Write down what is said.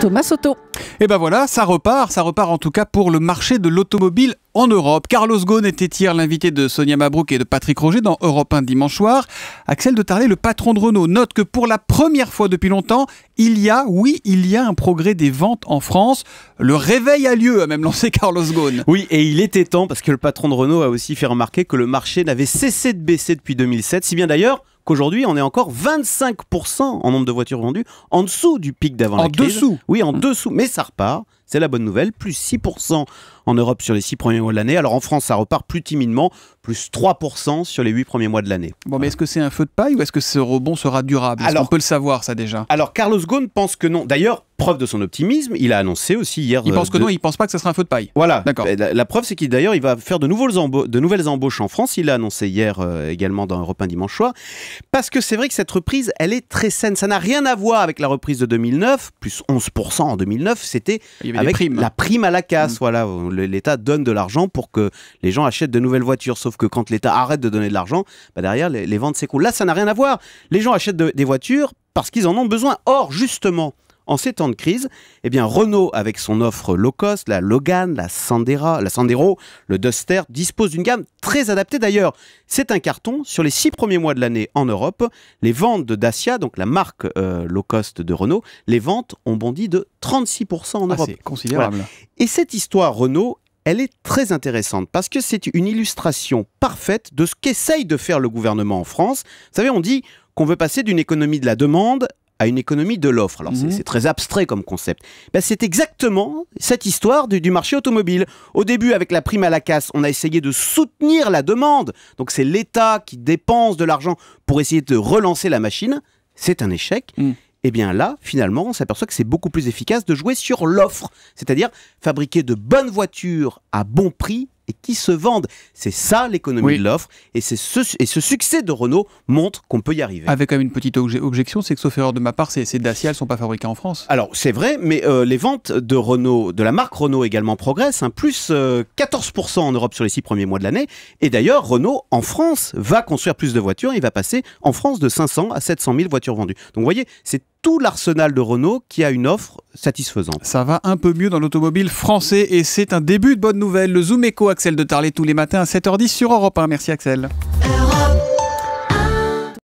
Thomas Soto. Et eh ben voilà, ça repart, ça repart en tout cas pour le marché de l'automobile en Europe. Carlos Ghosn était hier l'invité de Sonia Mabrouk et de Patrick Roger dans Europe 1 dimanche soir. Axel de Tarlet, le patron de Renault, note que pour la première fois depuis longtemps, il y a, oui, il y a un progrès des ventes en France. Le réveil a lieu, a même lancé Carlos Ghosn. Oui, et il était temps parce que le patron de Renault a aussi fait remarquer que le marché n'avait cessé de baisser depuis 2007, si bien d'ailleurs Aujourd'hui, on est encore 25% en nombre de voitures vendues en dessous du pic d'avant la En dessous Oui, en hmm. dessous. Mais ça repart. C'est la bonne nouvelle. Plus 6% en Europe sur les six premiers mois de l'année. Alors en France, ça repart plus timidement, plus 3% sur les 8 premiers mois de l'année. Bon, mais est-ce que c'est un feu de paille ou est-ce que ce rebond sera durable Alors, On peut le savoir, ça déjà. Alors, Carlos Ghosn pense que non. D'ailleurs, preuve de son optimisme, il a annoncé aussi hier. Il euh, pense que non, il pense pas que ce sera un feu de paille. Voilà. D'accord. La, preuve, c'est qu'il d'ailleurs, il va faire de, nouvelles embauches en France. Il l'a annoncé hier euh, également dans Europe 1 dimanche soir. Parce que c'est vrai que cette reprise, elle est très saine. Ça n'a rien à voir avec la reprise de 2009, plus 11% en 2009. C'était avec la prime à la casse. Mm. Voilà, l'État donne de l'argent pour que les gens achètent de nouvelles voitures. Sauf que quand l'État arrête de donner de l'argent, bah, derrière, les, ventes s'écoulent. Là, ça n'a rien à voir. Les gens achètent des voitures parce qu'ils en ont besoin. Or, justement, en ces temps de crise, eh bien Renault, avec son offre low cost, la Logan, la, Sandera, la Sandero, le Duster, dispose d'une gamme très adaptée d'ailleurs. C'est un carton. Sur les six premiers mois de l'année en Europe, les ventes de Dacia, donc la marque euh, low cost de Renault, les ventes ont bondi de 36% en ah, Europe. c'est considérable. Et cette histoire Renault, elle est très intéressante parce que c'est une illustration parfaite de ce qu'essaye de faire le gouvernement en France. Vous savez, on dit qu'on veut passer d'une économie de la demande à une économie de l'offre. Alors c'est mhm. très abstrait comme concept. Ben, c'est exactement cette histoire du, marché automobile. Au début, avec la prime à la casse, on a essayé de soutenir la demande. Donc c'est l'État qui dépense de l'argent pour essayer de relancer la machine. C'est un échec. Mm eh bien là, finalement, on s'aperçoit que c'est beaucoup plus efficace de jouer sur l'offre, c'est-à-dire fabriquer de bonnes voitures à bon prix et qui se vendent. C'est ça l'économie de l'offre et, ce, et ce succès de Renault montre qu'on peut y arriver. Avec quand même une petite objection, c'est que sauf erreur de ma part, ces, ces Dacia ne sont pas fabriqués en France. Alors c'est vrai, mais euh, les ventes de Renault, de la marque Renault également progressent, un hein, plus 14% euh, en Europe sur les six premiers mois de l'année. Et d'ailleurs, Renault en France va construire plus de voitures, il va passer en France de 500 à 700 000 voitures vendues. Donc vous voyez, c'est tout l'arsenal de Renault qui a une offre satisfaisante. Ça va un peu mieux dans l'automobile français et c'est un début de bonne nouvelle. Le Zoom Eco, Axel de Tarlet, tous les matins à 7h10 sur Europe 1. Merci Axel.